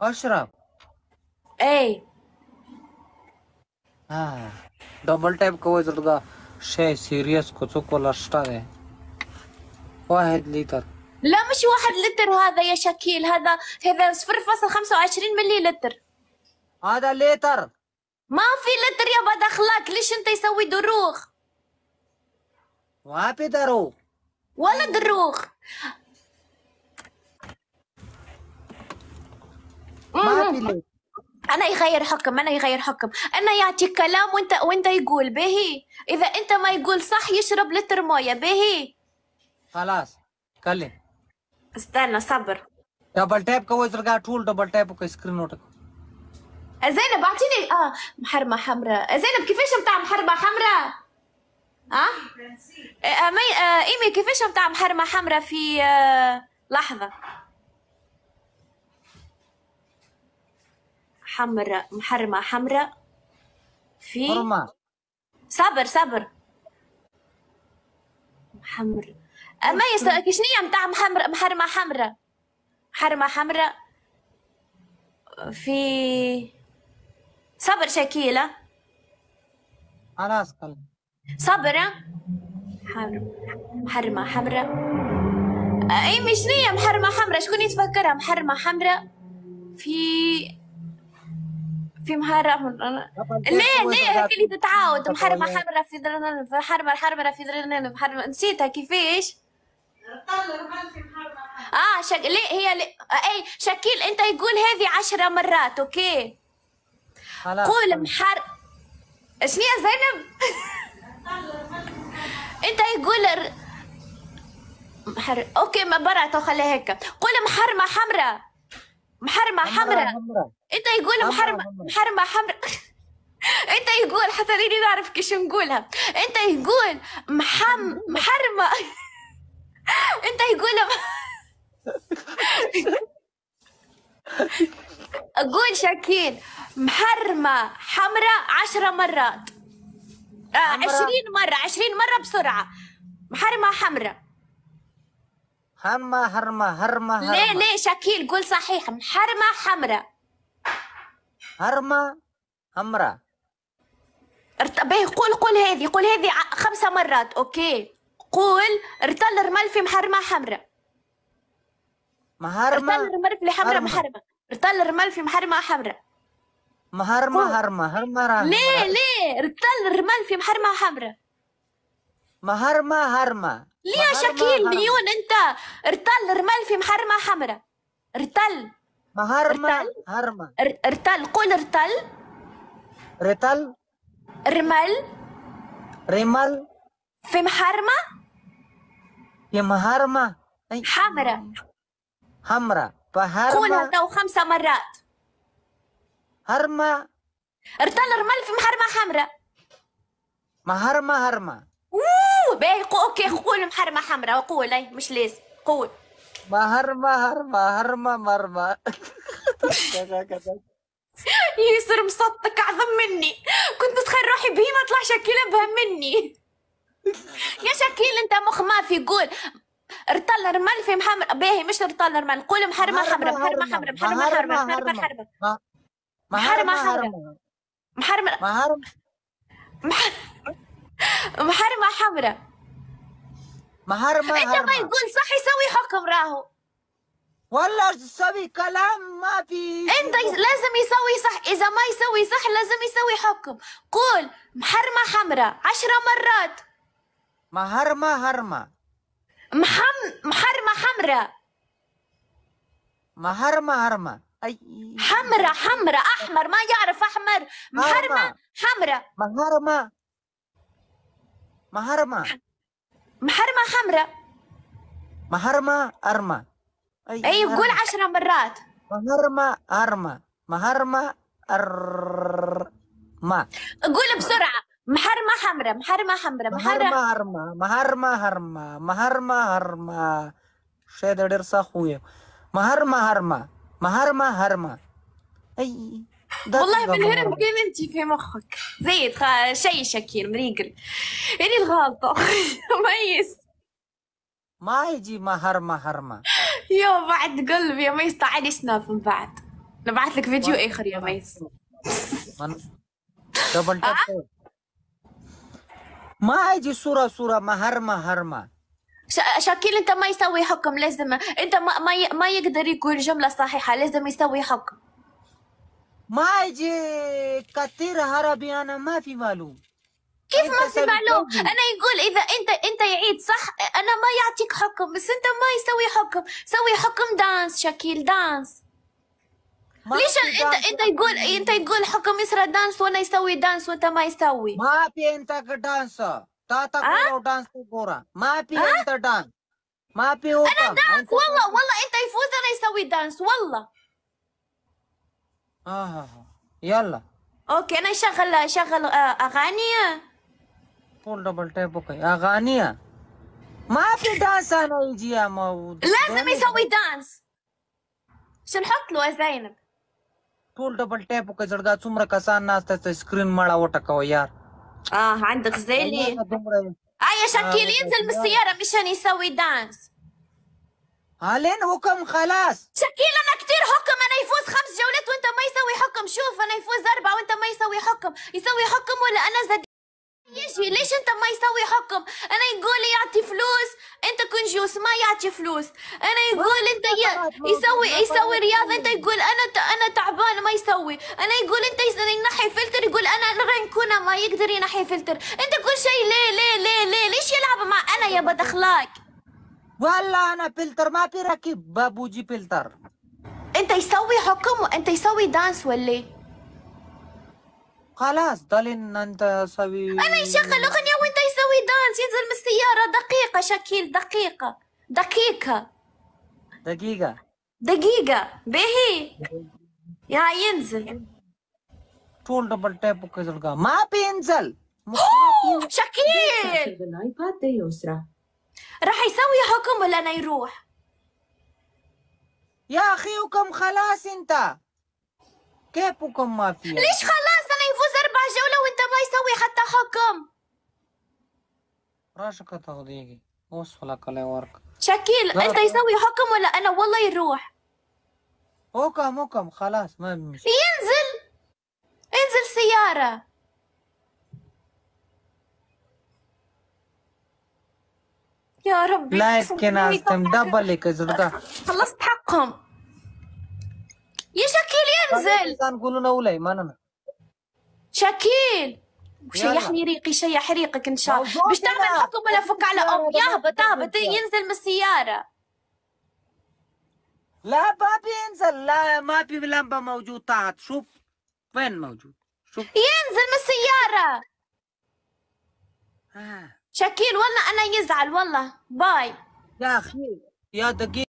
اشرب اي آه. دبل تاب كوي زرقاء شاي سيريس كتوك ولا واحد لتر لا مش واحد لتر هذا يا شكيل هذا هذا صفر خمسة وعشرين ملي لتر هذا لتر ما في لتر يا بدخلك ليش انت يسوي دروخ ما في دروخ ولا دروخ انا يغير حكم انا يغير حكم انا يعطيك كلام وانت وانت يقول باهي اذا انت ما يقول صح يشرب لتر مويه باهي خلاص كلي استنى صبر دبل تاب كو زرقا طول دبل تاب كو سكرين وتك زينب اعطيني اه محرمه حمراء زينب كيفاش بتاع محرمه حمراء اه, آه،, آه ايمي كيفاش بتاع محرمه حمراء في آه لحظه حمراء محرمة حمراء في حرمة صبر صبر حمراء أه، ما يسألك شنية متاع محمر محرمة حمراء محرمة حمراء في صبر شكيلة أه. خلاص صبر أه. محرمة حمراء اي مش نية محرمة حمراء شكون يتفكرها محرمة حمراء في في محرم ليه ليه هكا اللي تتعاود محرمة حمرة في درنا حرمة حرمه في درنا حرمة نسيتها كيفاش؟ اه شك... ليه هي ليه... اي شكيل انت يقول هذه عشرة مرات اوكي؟ قول محر شنو يا زينب؟ انت يقول محر... اوكي ما برا تو خليها هيك قول محرمة حمراء محرمة حمراء انت يقول محرمه محرمه حمراء انت يقول حتى ليني نعرف كيش نقولها انت يقول محم محرمه انت يقول اقول شاكين محرمة حمراء عشرة مرات آه، عشرين مرة عشرين مرة بسرعة محرمة حمراء حمى حرمة حرمة ليه ليه شاكيل قول صحيح محرمة حمراء هرمة حمراء باهي قول قول هذه قول هذه خمسة مرات أوكي قول ارتل رمل في محرمة حمراء مهرمة ارتل رمل في حمراء محرمة ارتل رمل في محرمة حمراء مهرمة هرمة هرمة ليه ليه ارتل رمل في محرمة حمراء مهرمة هرمة ليه شكيل مليون انت ارتل رمل في محرمة حمراء ارتل هرمى هرمى رتل قول رتل رتل رمل رمل في محرمة في محرمة حمرة حمرة قول قولها تو خمسة مرات هرمة رتل رمل في محرمة حمرة محرمة هرمة اوه باهي اوكي قول محرمة حمرة وقول اي مش لازم قول مهر مهر مهر مهر مهر كذا يسر مصدق أعظم مني كنت تخيل روحي بهيمة طلع شاكيلا بهم مني يا شكيل أنت مخ ما في قول رطل نرمال في محمر باهي مش رطل نرمال قول محرمة حمرة محرمة حمرة محرمة حمرة محرمة حرمة محرمة حمرة محرمة محرمة محرمة حمرة مهر مهر انت ما يقول صح يسوي حكم راهو والله تسوي كلام ما في انت لازم يسوي صح اذا ما يسوي صح لازم يسوي حكم قول محرمة حمراء عشرة مرات مهرمة هرمة محم محرمة حمراء مهرمة هرمة اي حمراء حمراء احمر ما يعرف احمر محرمة حمراء مهرمة مهرمة محرمة حمراء محرمة أرمى أي قول عشرة مرات محرمة أرمى محرمة أرمى قول بسرعة محرمة حمراء محرمة حمراء محرمة أرمى محرمة أرمى محرمة أرمى شادر درس أخويا محرمة أرمى محرمة أرمى أي والله بالهرم كان انت في مخك زيد شي شكير مريقل اني الغالطه ميس ما يجي مهر مهرمه يا بعد قلبي يا ميس تعالي سناب من بعد نبعث لك فيديو اخر يا ميس دبل آه؟ ما يجي صوره صوره مهر مهرمه شاكيل انت ما يسوي حكم لازم انت ما ما, ما يقدر يقول جمله صحيحه لازم يسوي حكم يجي كثير عربي انا ما في معلوم كيف ما في معلوم انا يقول اذا انت انت يعيد صح انا ما يعطيك حكم بس انت ما يسوي حكم سوي حكم دانس شكيل دانس ليش انت انت يقول انت يقول حكم يسرى دانس وانا يسوي دانس وانت ما يسوي ما في انت دانس تا تا دانس كورا ما في آه؟ انت دانس ما في انا دانس والله والله انت يفوز انا يسوي دانس والله اه اه يلا اوكي انا شغل شغل اغاني فول دبل تاب اوكي اغاني ما في دانس انا يجي يا مود لازم يسوي دانس شو نحط له زينب فول دبل تاب اوكي زرقاء څومره كسان ناس سکرین مالا وټکو يا اه عندك زيلي اي شكيل ينزل من السياره مشان يسوي دانس علينا حكم خلاص شكيل انا كثير حكم انا يفوز خمس جولات وانت ما يسوي حكم شوف انا يفوز اربعه وانت ما يسوي حكم يسوي حكم ولا انا زد يجي ليش انت ما يسوي حكم انا يقول يعطي فلوس انت كن جوس ما يعطي فلوس انا يقول انت ي... يسوي يسوي رياضه انت يقول انا ت... انا تعبان ما يسوي انا يقول انت ينحي فلتر يقول انا رنكونه ما يقدر ينحي فلتر انت كل شيء ليه ليه ليه ليه ليش يلعب مع انا يا بدخلاك والله انا فلتر ما في ركب بابوجي فلتر انت يسوي حكم وانت يسوي دانس ولا خلاص ضلين انت سوي انا يشغل اغنيه وانت يسوي دانس ينزل من السياره دقيقه شكيل دقيقه دقيقه دقيقه دقيقه بهي يا ينزل طول دبل تاب وكذا ما بينزل شكيل راح يسوي حكم ولا انا يروح يا اخي وكم خلاص انت كيف وكم ما في ليش خلاص انا يفوز اربع جولة وانت ما يسوي حتى حكم راشك تغضيقي لك على ورك شكيل انت يسوي حكم ولا انا والله يروح وكم وكم خلاص ما بمشي ينزل انزل سيارة يا ربي يمكن استم دبل كزرده خلصت حقهم يا شاكيل ينزل تنقولوا لنا ولاي ما انا شاكيل وشيحني ريقي شيح ريقك ان شاء الله باش تعمل نحط ولا ملفك على ام يهبط يهبط ينزل من السياره لا بابي ينزل لا ما في لمبه موجود تحت شوف وين موجود شوف ينزل من السياره آه. شاكين والله انا يزعل والله باي يا اخي يا دقيقه